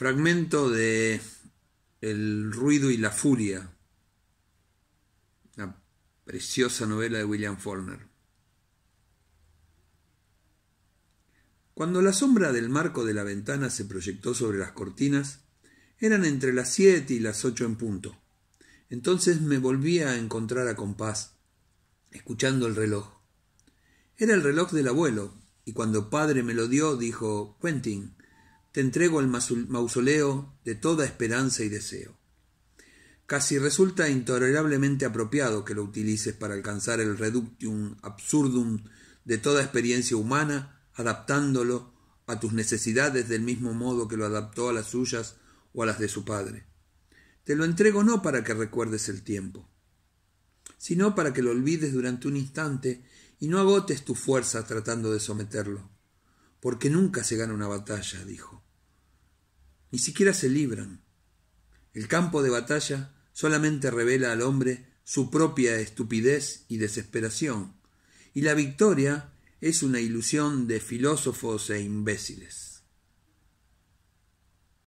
Fragmento de El ruido y la furia, la preciosa novela de William Faulkner. Cuando la sombra del marco de la ventana se proyectó sobre las cortinas, eran entre las siete y las ocho en punto. Entonces me volví a encontrar a compás, escuchando el reloj. Era el reloj del abuelo, y cuando padre me lo dio, dijo, Quentin, te entrego el mausoleo de toda esperanza y deseo. Casi resulta intolerablemente apropiado que lo utilices para alcanzar el reductium absurdum de toda experiencia humana, adaptándolo a tus necesidades del mismo modo que lo adaptó a las suyas o a las de su padre. Te lo entrego no para que recuerdes el tiempo, sino para que lo olvides durante un instante y no agotes tu fuerza tratando de someterlo porque nunca se gana una batalla, dijo. Ni siquiera se libran. El campo de batalla solamente revela al hombre su propia estupidez y desesperación, y la victoria es una ilusión de filósofos e imbéciles.